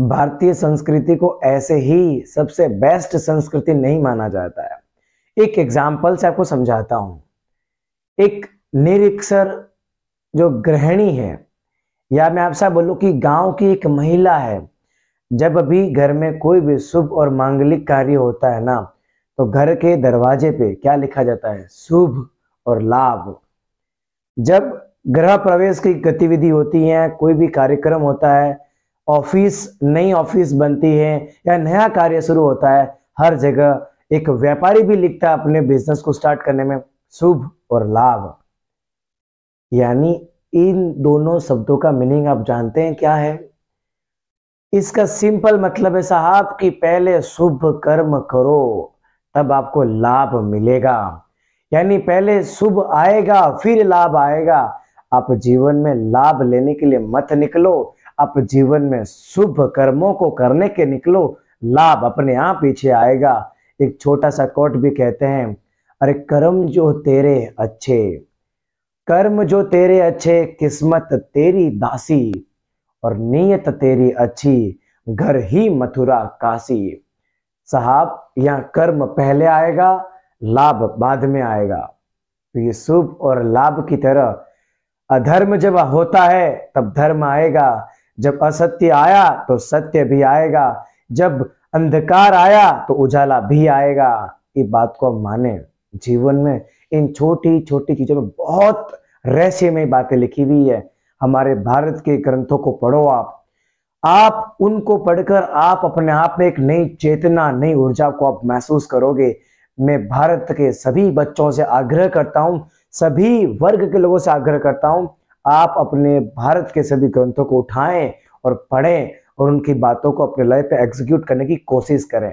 भारतीय संस्कृति को ऐसे ही सबसे बेस्ट संस्कृति नहीं माना जाता है एक एग्जाम्पल से आपको समझाता हूं एक निरीक्षर जो गृहिणी है या मैं आपसे बोलूं कि गांव की एक महिला है जब भी घर में कोई भी शुभ और मांगलिक कार्य होता है ना तो घर के दरवाजे पे क्या लिखा जाता है शुभ और लाभ जब गृह प्रवेश की गतिविधि होती है कोई भी कार्यक्रम होता है ऑफिस नई ऑफिस बनती है या नया कार्य शुरू होता है हर जगह एक व्यापारी भी लिखता है अपने बिजनेस को स्टार्ट करने में शुभ और लाभ यानी इन दोनों शब्दों का मीनिंग आप जानते हैं क्या है इसका सिंपल मतलब है साहब कि पहले शुभ कर्म करो तब आपको लाभ मिलेगा यानी पहले शुभ आएगा फिर लाभ आएगा आप जीवन में लाभ लेने के लिए मत निकलो आप जीवन में शुभ कर्मों को करने के निकलो लाभ अपने आप पीछे आएगा एक छोटा सा कोट भी कहते हैं अरे कर्म जो तेरे अच्छे कर्म जो तेरे अच्छे किस्मत तेरी दासी और नियत तेरी अच्छी घर ही मथुरा काशी साहब यहाँ कर्म पहले आएगा लाभ बाद में आएगा तो ये शुभ और लाभ की तरह अधर्म जब होता है तब धर्म आएगा जब असत्य आया तो सत्य भी आएगा जब अंधकार आया तो उजाला भी आएगा ये बात को हम माने जीवन में इन छोटी छोटी चीजों में बहुत रहस्यमय बातें लिखी हुई है हमारे भारत के ग्रंथों को पढ़ो आप आप उनको पढ़कर आप अपने आप में एक नई चेतना नई ऊर्जा को आप महसूस करोगे मैं भारत के सभी बच्चों से आग्रह करता हूं सभी वर्ग के लोगों से आग्रह करता हूं आप अपने भारत के सभी ग्रंथों को उठाएं और पढ़ें और उनकी बातों को अपने लाइफ पे एग्जीक्यूट करने की कोशिश करें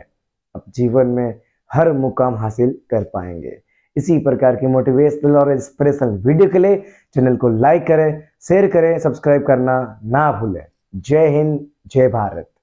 आप जीवन में हर मुकाम हासिल कर पाएंगे इसी प्रकार की मोटिवेशनल और इंस्पिरेशनल वीडियो के लिए चैनल को लाइक करें शेयर करें सब्सक्राइब करना ना भूलें जय हिंद जय भारत